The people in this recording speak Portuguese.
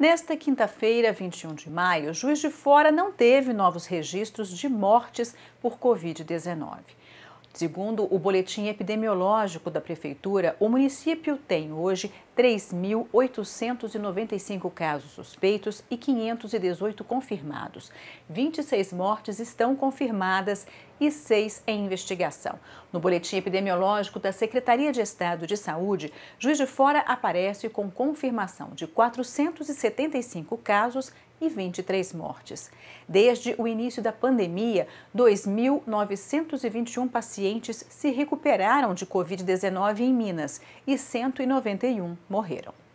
Nesta quinta-feira, 21 de maio, Juiz de Fora não teve novos registros de mortes por Covid-19. Segundo o boletim epidemiológico da Prefeitura, o município tem hoje 3.895 casos suspeitos e 518 confirmados. 26 mortes estão confirmadas e seis em investigação. No boletim epidemiológico da Secretaria de Estado de Saúde, Juiz de Fora aparece com confirmação de 475 casos e 23 mortes. Desde o início da pandemia, 2.921 pacientes se recuperaram de Covid-19 em Minas e 191 morreram.